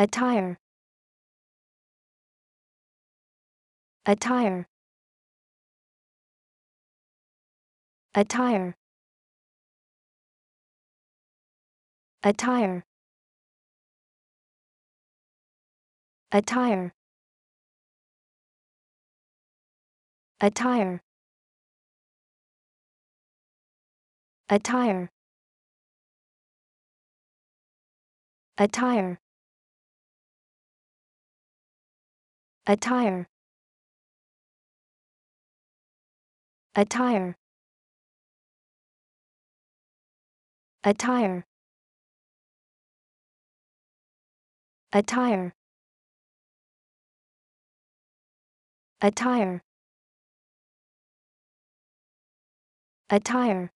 attire attire attire attire attire attire attire attire attire attire attire attire attire attire